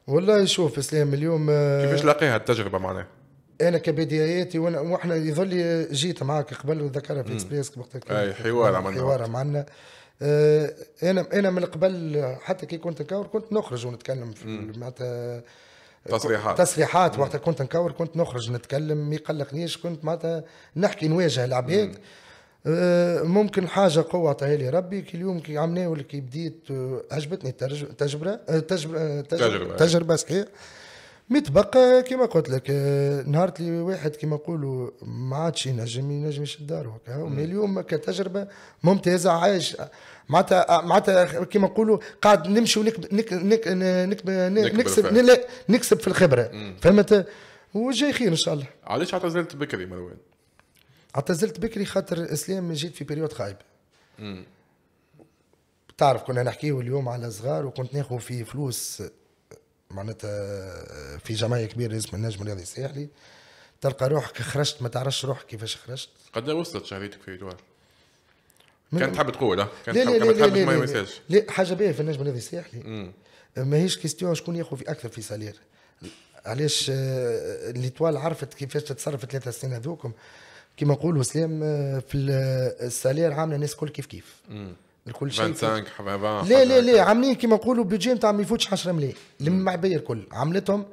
والله شوف اسلام اليوم آه، كيفاش لاقيها التجربه معناها انا كبداياتي وانا واحنا يظل جيت معك قبل وذكرها في اكسبريس وقت اي حوار عملنا حوار عملنا آه، انا انا من قبل حتى كي كنت نكور كنت نخرج ونتكلم في معناتها آه، تصريحات تصريحات وقتها كنت نكور كنت نخرج نتكلم ما يقلقنيش كنت معناتها نحكي نواجه العباد آه، ممكن حاجه قوة لي ربي كي اليوم كي عم ناول كي بديت آه، عجبتني التجربه آه، تجربه تجربه, تجربة, تجربة صحيح متبقى كيما قلت لك نهار اللي واحد كيما نقولوا ما عادش ينجم ينجم يشد داره اليوم كتجربه ممتازه عايش معناتها معناتها كيما نقولوا قاعد نمشي ونكسب نكسب نكسب في الخبره فهمت وجاي خير ان شاء الله علاش اعتزلت بكري مروان؟ اعتزلت بكري خاطر اسلام جيت في بريود خايب تعرف كنا نحكيه اليوم على صغار وكنت ناخذ في فلوس معناتها في جمعيه كبيره اسمها النجم الرياضي الساحلي تلقى روحك خرجت ما تعرفش روحك كيفاش خرجت قد وصلت شهريتك في دوار كانت تحب تقول اه كانت لا لا لا لا, لا, لا, لا حاجه باهيه في النجم الرياضي الساحلي ماهيش كيستيون شكون ياخذ في اكثر في سالير علاش اللي آه، طوال عرفت كيفاش تتصرف ثلاثة سنين هذوكم كيما نقولوا سلام آه، في آه، السالير عامله الناس الكل كيف كيف الكل شيء 25 حبابا لا لا لا عاملين كيما نقولوا بيجي نتاع ما يفوتش 10 ملايين المعبيه الكل عملتهم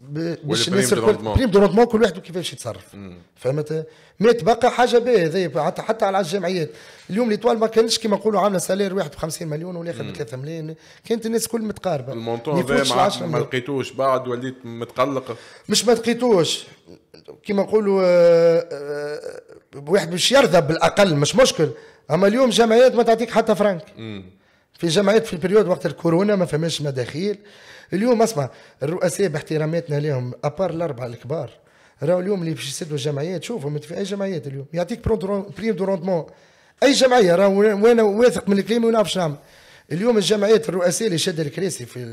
باش الناس الكل بريم دو كل واحد كيفاش يتصرف فهمت ما تبقى حاجه باهيه هذايا حتى حتى على الجمعيات اليوم ليطوال ما كانش كيما نقولوا عامله سالير واحد ب 50 مليون ولا ب 3 ملايين كانت الناس الكل متقاربه المونتون هذا ما لقيتوش بعد وليت متقلق مش ما لقيتوش كيما نقولوا آه، آه، واحد باش يرضى بالاقل مش مشكل اما اليوم جمعيات ما تعطيك حتى فرانك في جمعيات في البريود وقت الكورونا ما فماش مداخيل اليوم اسمع الرؤساء باحتراماتنا لهم ابار الاربعه الكبار راهو اليوم اللي باش يسدوا الجمعيات شوفوا في اي جمعيات اليوم يعطيك بريم دو روندمون اي جمعيه راهو وانا واثق من الكلمه ونعرف شنو نعمل اليوم الجمعيات الرؤساء اللي شد الكراسي في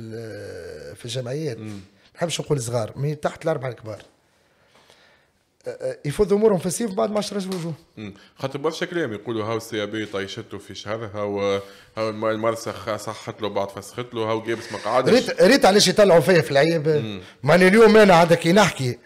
في الجمعيات ما نحبش نقول صغار من تحت الاربعه الكبار إيه، يفضوا امورهم في الصيف بعد ما عشرة وجوه خاطر برشا كلام يقولوا هاو السيابي طيشت له في شهرها هاو هاو المرسى صحت له بعد فسخت له هاو جابس مقعدش ريت ريت علاش يطلعوا فيا في العيب ماني اليوم انا عندك كي نحكي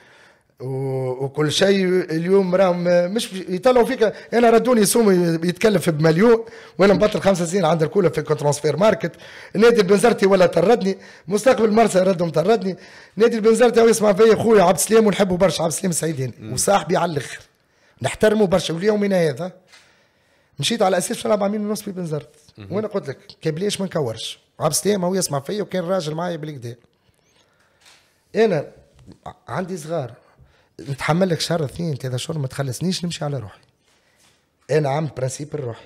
وكل شيء اليوم راهم مش يطلعوا فيك انا ردوني سومي يتكلف بمليون وانا مبطل خمسة سنين عند الكولا في ترانسفير ماركت نادي البنزرتي ولا طردني مستقبل مرسى ردهم طردني نادي البنزرتي يسمع فيا اخويا عبد السلام ونحبه برشا عبد السلام السعيدين وصاحبي على الاخر نحترمه برشا وليومنا هذا مشيت على اساس نلعب عامين ونص في بنزرت وانا قلت لك كبليش ما نكورش عبد السلام هو يسمع فيا وكان راجل معايا بالكدا انا عندي صغار نتحمل لك شهر اثنين ثلاثة شهور ما تخلصنيش نمشي على روحي انا عم برانسيب الروح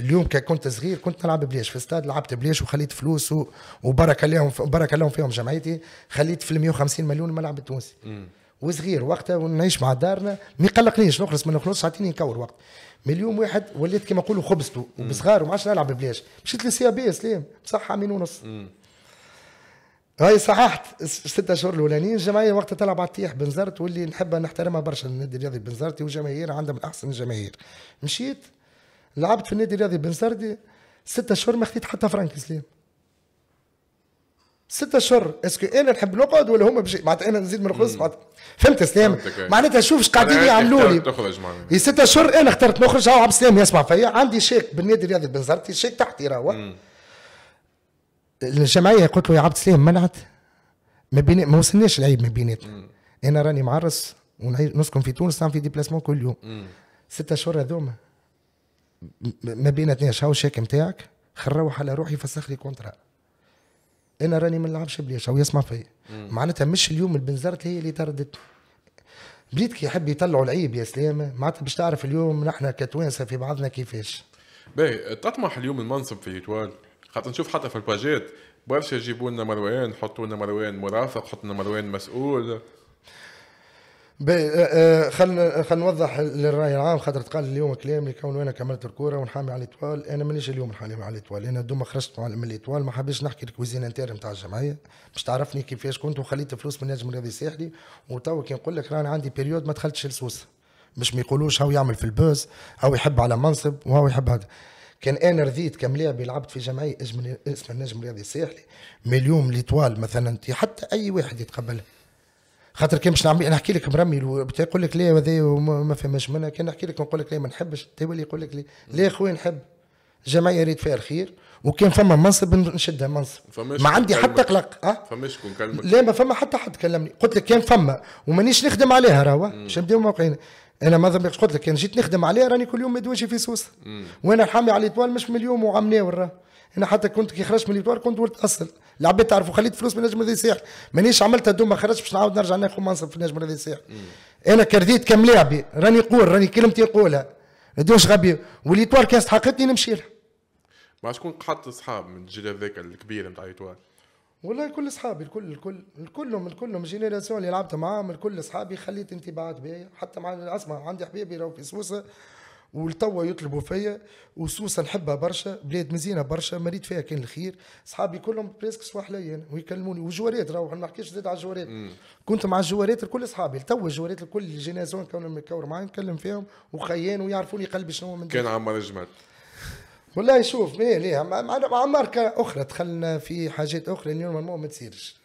اليوم كي كنت صغير كنت نلعب بليش في استاد لعبت بليش وخليت فلوس و... وبركه لهم بركه لهم فيهم جمعيتي خليت في 150 مليون الملعب التونسي وصغير وقتها ونعيش مع دارنا ما يقلقنيش نخلص ما نخلصش اعطيني نكور وقت مليون واحد وليت كما نقولوا خبزته وبصغار وما عادش نلعب بلاش مشيت للسي بي سلام بصح عامين ونص هاي صححت الستة شهور الاولانيين الجمعيه وقتها تلعب على الطيح بنزرت واللي نحبها نحترمها برشا النادي الرياضي بنزرتي وجماهير عندها من احسن الجماهير مشيت لعبت في النادي الرياضي بنزرتي ستة شهور ما خديت حتى فرانك سليم ستة شهور اسكو انا نحب نقعد ولا هما بشي معناتها انا نزيد من الخبز فهمت اسلام معناتها شوف ايش قاعدين يعملوا لي يا ستة شهور انا اخترت نخرج هاو عبد السلام يسمع فيا عندي شيك بالنادي الرياضي بنزرتي شيك تحتي راهو الجمعيه قلت له يا عبد السلام منعت ما بين ما وصلناش العيب ما بيناتنا انا راني معرس ونسكن في تونس نعمل في ديبلاسمون كل يوم ستة اشهر هذوما ما بيناتنا شاو الشيك نتاعك خروح على روحي فسخ لي كونترا انا راني ما نلعبش بلاش او يسمع فيا معناتها مش اليوم البنزرت هي اللي طردت بديت كي يحب يطلعوا العيب يا سلامه معناتها باش تعرف اليوم نحن كتوانسه في بعضنا كيفاش باهي تطمح اليوم المنصب في ايطوال خاطر نشوف حتى في الباجيت برشا يجيبوا لنا مروان حطوا لنا مروان مرافق حطوا لنا مروان مسؤول باهي آه، خلنا خلينا نوضح للراي العام خاطر تقال اليوم كلام كون انا كملت الكوره ونحامي على الاطوال انا مانيش اليوم نحامي على الاطوال انا دوما خرجت من الاطوال ما حبيتش نحكي الكويزين انتير نتاع الجمعيه باش تعرفني كيفاش كنت وخليت فلوس من نجم الرياضي الساحلي وتوا كي نقول لك راني عندي بيريود ما دخلتش لسوسه باش ما يقولوش هاو يعمل في البوز هاو يحب على منصب وهاو يحب هذا كان انا رضيت كملاعب لعبت في جمعيه اسمها النجم الرياضي الساحلي مليون ليطوال مثلا حتى اي واحد يتقبلها خاطر كان باش نعمل نحكي لك مرمي يقول لك لا هذا ما فماش منها كان نحكي لك نقول لك لا ما نحبش تولي يقول لك لا لا خويا نحب جمعيه ريت فيها الخير وكان فما منصب نشدها منصب ما عندي حتى قلق اه فماش كون كلمك لا ما فما حتى حد كلمني قلت لك كان فما ومانيش نخدم عليها راهو باش نبداو موقعين انا ما ذنبكش قلت لك انا جيت نخدم عليها راني كل يوم مدوجي في سوسه وانا حامي على الاطوال مش من اليوم وعم ورا انا حتى كنت كي خرجت من الاطوال كنت ولد اصل العباد تعرفوا خليت فلوس من نجم الرياضي الساحلي مانيش عملتها ما خرجت باش نعاود نرجع ناخذ منصب في نجم الرياضي الساحلي انا كرديت كم لاعبي راني قول راني كلمتي نقولها دوش غبي والاطوال كان استحقتني نمشي لها مع شكون قعدت اصحاب من الجيل هذاك الكبير نتاع الاطوال والله كل اصحابي الكل الكل كلهم كلهم الجينيراسيون اللي لعبت معاهم الكل اصحابي خليت انطباعات باهيه حتى مع اسمع عندي حبيبي راهو في سوسه والتوا يطلبوا فيا وسوسه نحبها برشا بلاد مزينه برشا مريت فيها كان الخير صحابي كلهم بريسك صباح لي ويكلموني وجواريت راهو ما نحكيش زاد على الجواريت كنت مع الجواريت الكل اصحابي توا الجواريت الكل الجينيراسيون كانوا معايا نكلم فيهم وخيان ويعرفوني قلبي شنو من كان عمر جمال والله شوف ليه ليه مع ماركه اخرى دخلنا في حاجات اخرى اليوم ما تصيرش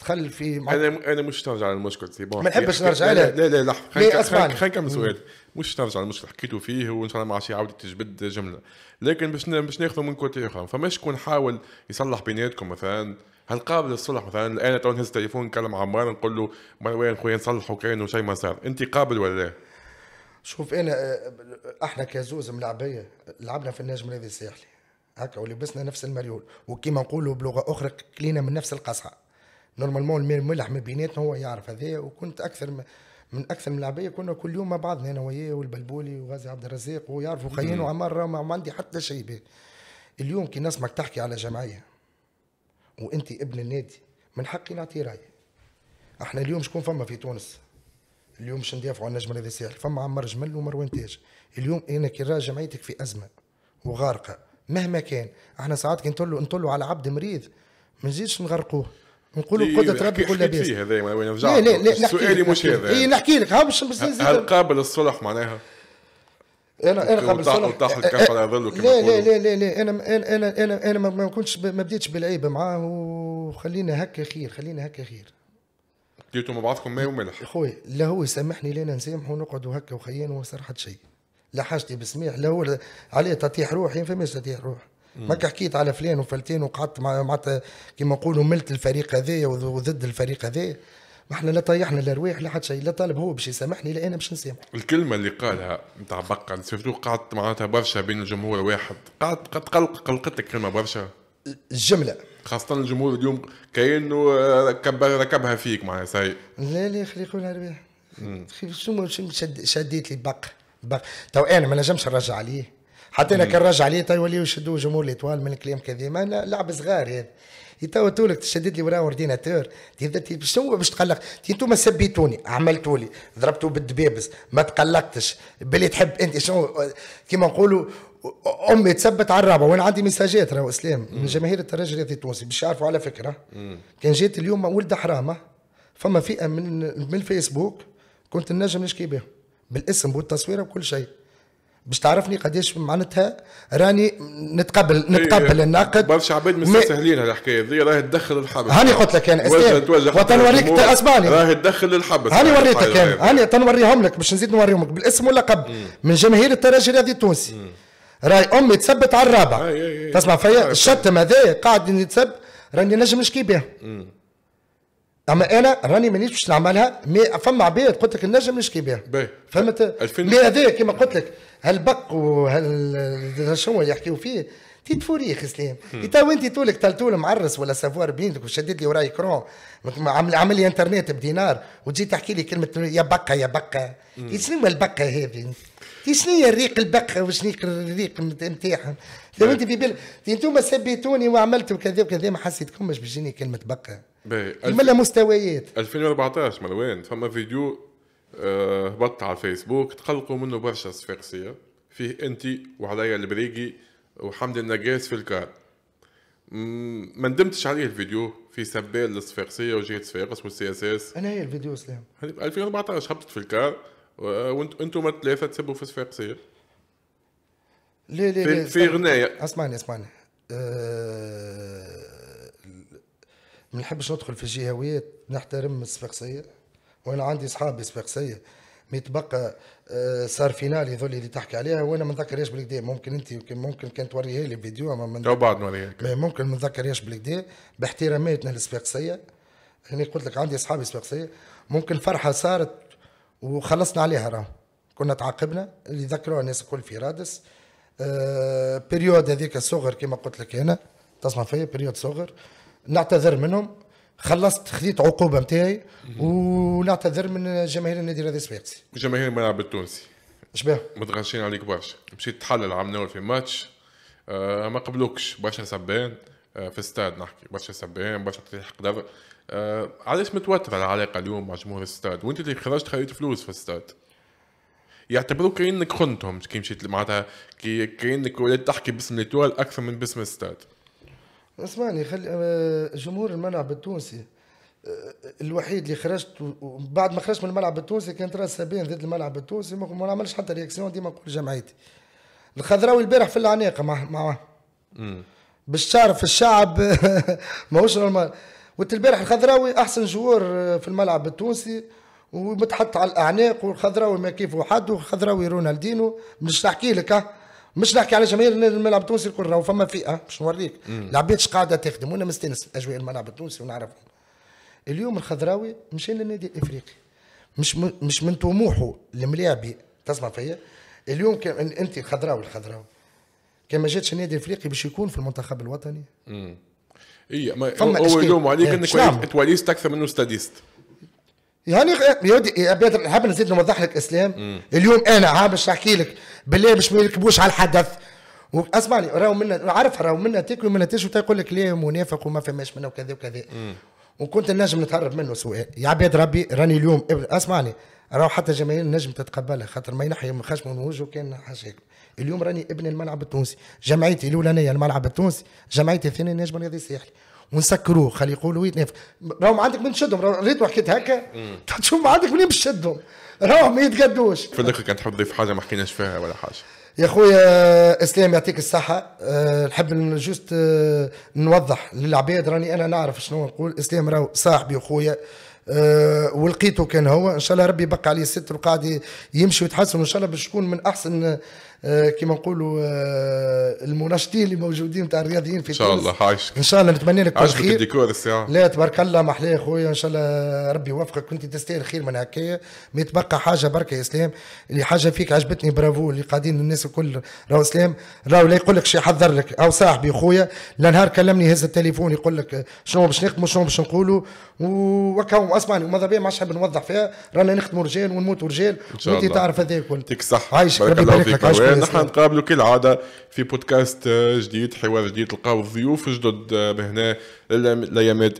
دخل في مع... انا انا مش نرجع للمشكل سي بون ما نحبش نرجع لا لا لا خلينا خلينا نكمل سؤال مش نرجع للمشكل حكيتوا فيه وان شاء الله ما عادش يعاود تجبد جمله لكن باش باش ناخذ من كوتي اخر فما شكون حاول يصلح بيناتكم مثلا هل قابل للصلح مثلا الان تو نهز التليفون نكلم عمار نقول له مروان خويا نصلحوا كان وشي ما صار انت قابل ولا لا؟ شوف انا آه، آه، احنا كزوز ملعبيه لعبنا في النجم الذي الساحلي هكا ولبسنا نفس المريول وكيما نقولوا بلغه اخرى كلينا من نفس القصعه نورمالمون الملح ما بيناتنا هو يعرف هذايا وكنت اكثر من من اكثر من لعبيه كنا كل يوم مع بعضنا انا وياه والبلبولي وغازي عبد الرزاق ويعرفوا خيين وعمار ما عندي حتى شيء به اليوم كي نسمعك تحكي على جمعيه وانت ابن النادي من حقي نعطي راي احنا اليوم شكون فما في تونس اليوم باش ندافعوا على النجم رياضي ساحل فما عمر جمل ومروان تاج اليوم انا كي نرى جمعيتك في ازمه وغارقه مهما كان احنا ساعات كي نطلوا نطلوا على عبد مريض ما نزيدش نغرقوه نقولوا إيه، قدرة ربي كل بيس فيه هذا وانا لا لا لا سؤالي مش هذا اي نحكي لك إيه، باش هل قابل الصلح معناها انا انا قبل سنه لا لا لا لا لا انا انا انا انا, ما كنتش ما بديتش بالعيب معاه وخلينا هكا خير خلينا هكا خير بديتوا مع بعضكم ماء وملح اخوي لا هو يسامحني لينا نسامحه ونقعد هكا وخيان وما صار حد شيء لا حاجتي بسميح لا هو عليه تطيح روحي ما فماش تطيح روح ما حكيت على فلان وفلتان وقعدت مع معناتها كيما نقولوا ملت الفريق هذايا وضد الفريق هذايا ما احنا لا طيحنا لا رواح لا حد شيء لا طالب هو باش يسامحني لا انا باش نسامح الكلمه اللي قالها نتاع بقا سيرتو قعدت معناتها برشا بين الجمهور واحد قعدت قلق كلمه برشا الجمله خاصة الجمهور اليوم كأنه ركب ركبها فيك معناها صحيح لا لا خلي يقول ربيح شنو شد شديت لي بق بق تو انا ما نجمش نرجع عليه حتى انا كان راجع عليه تو يوليو يشدوا جمهور طوال من الكلام كذا ما لعب صغار هذا يعني. تو تولك تشدد لي وراه اورديناتور شنو باش تقلق انتوما سبيتوني عملتوا لي ضربتوا بالدبابس ما تقلقتش باللي تحب انت شنو كيما نقولوا امي تثبت على الرابعه وين عندي مساجات راهو اسلام من جماهير الترجي الرياضي التونسي باش يعرفوا على فكره مم. كان جيت اليوم ولد حرامه فما فئه من من الفيسبوك كنت النجم نشكي بهم بالاسم والتصويره وكل شيء باش تعرفني قداش معناتها راني نتقبل إيه، نتقبل إيه. النقد برشا عباد مستسهلين الحكايه ذي راهي تدخل الحبس هاني قلت لك انا اسلام وتنوريك اسمعني راهي تدخل الحبس هاني وريتك انا هاني تنوريهم لك باش نزيد نوريهم لك بالاسم واللقب من جماهير الترجي الرياضي التونسي راي امي تثبت على الرابع تسمع فيا الشتم هذا قاعد يتسب راني نجم نشكي بها اما انا راني مانيش باش نعملها مي فما عباد قلت لك النجم نشكي بها فهمت مي هذا كيما قلت لك هالبق شنو يحكيو فيه يا اسلام تو انت طولك تلتول معرس ولا سافوار بينك وشدد لي وراي كرون عمل لي انترنت بدينار وتجي تحكي لي كلمه يا بقى يا بقى شنو البقه هذه شنو الريق البق وشنو الريق نتاعهم لو طيب. انت في بالك انتم سبيتوني وعملتوا كذا وكذا ما حسيتكمش بجيني كلمه بقه ملا مستويات 2014 وين فما فيديو هبط آه على الفيسبوك تقلقوا منه برشا صفاقسيه فيه انت وعليا البريقي وحمد النقاس في الكار ما ندمتش عليه الفيديو في سبال الصفاقسيه وجهه صفاقس والسي اس اس انا هي الفيديو سلام 2014 هبطت في الكار وانتم الثلاثه تسبوا في صفاقسيه لا لا في, في غنايه اسمعني اسمعني أه... ما نحبش ندخل في الجهويات نحترم الصفاقسيه وانا عندي اصحابي صفاقسيه ما يتبقى آه، صار فينال هذول اللي تحكي عليها وانا ما نذكرهاش بالكدا ممكن انت يمكن ممكن كان توريها لي فيديو اما من بعد نوريها ممكن ما نذكرهاش بالكدا باحتراماتنا للصفاقسيه انا يعني قلت لك عندي اصحابي صفاقسيه ممكن فرحه صارت وخلصنا عليها راه كنا تعاقبنا اللي ذكروا الناس الكل في رادس آه بريود هذيك الصغر كما قلت لك انا تسمع فيا بريود صغر نعتذر منهم خلصت خذيت عقوبه نتاعي ونعتذر من جماهير النادي الرياضي السويقسي جماهير الملعب التونسي شبيه متغشين عليك برشا مشيت تحلل عام في ماتش آه ما قبلوكش برشا سبان آه، في استاد نحكي برشا سبان برشا تطيح قدر آه علاش متوتره العلاقه اليوم مع جمهور الستاد وانت اللي خرجت خليت فلوس في الستاد يعتبروك كانك خنتهم كي مشيت معناتها كي كانك وليت تحكي باسم ليتوال اكثر من باسم الستاد اسمعني خلي آه، جمهور الملعب التونسي آه، الوحيد اللي خرجت بعد ما خرجت من الملعب التونسي كانت راس سابين ضد الملعب التونسي ما عملش حتى رياكسيون ديما نقول جمعيتي الخضراوي البارح في العناقه مع مع. باش تعرف الشعب ماهوش نورمال قلت البارح الخضراوي احسن جوار آه، في الملعب التونسي ومتحط على الاعناق والخضراوي ما كيفه حد والخضراوي رونالدينو مش نحكي لك ها آه. مش نحكي على جماهير الملعب التونسي الكل راهو فما فئه باش نوريك العباد قاعده تخدم وانا مستانس اجواء الملعب التونسي ونعرفهم اليوم الخضراوي مشى للنادي الافريقي مش مش من طموحه الملاعبي تسمع فيا اليوم كان انت الخضراوي الخضراوي كان ما جاتش النادي الافريقي باش يكون في المنتخب الوطني امم اي ما هو يلوم عليك إيه، انك تواليست اكثر منه ستاديست يعني يا ودي نحب نزيد نوضح لك اسلام مم. اليوم انا ها باش نحكي لك بالله باش ما يركبوش على الحدث اسمعني راهو منا عارف راهو منا تاكل منا تيش وتقول لك ليه منافق وما فماش منه وكذا وكذا وكنت نجم نتهرب منه سؤال يا عباد ربي راني اليوم اسمعني راهو حتى جماهير النجم تتقبلها خاطر ما ينحي من خشمه وجهه كان حاشاك اليوم راني ابن الملعب التونسي جمعيتي الاولانيه الملعب التونسي جمعيتي الثانيه النجم الرياضي الساحلي ونسكروه خلي يقولوا يتنافس راهم عندك من تشدهم ريت وحكيت هكا تشوف عندك منين تشدهم راهم ما يتقدوش في الاخر كان تحب تضيف حاجه ما حكيناش فيها ولا حاجه يا خويا آه، اسلام يعطيك الصحه أه نحب جوست أه نوضح للعباد راني انا نعرف شنو نقول اسلام راهو صاحبي وخويا أه ولقيته كان هو ان شاء الله ربي يبقى عليه الستر وقاعد يمشي ويتحسن وان شاء الله باش تكون من احسن آه، كما نقولوا آه، المناشدين اللي موجودين تاع الرياضيين في ان شاء الله عايشك ان شاء الله نتمنى لك كل خير الديكور الساعه لا تبارك الله محلاه خويا ان شاء الله ربي يوفقك كنت تستاهل خير من هكايا ما يتبقى حاجه بركه يا اسلام اللي حاجه فيك عجبتني برافو اللي قاعدين الناس الكل راهو اسلام راهو لا يقول لك شي حذر لك او صاحبي خويا لنهار كلمني هز التليفون يقول لك شنو باش نخدموا شنو باش نقولوا وكاو اسمعني وماذا بيا ما عادش نوضح فيها رانا نخدموا رجال ونموتوا رجال وانت تعرف هذاك كنت صح عايشك ربي يبارك لك عايشك نحن نقابلوا كالعاده في بودكاست جديد حوار جديد تلقاو الضيوف جدد آه، بهنا لايامات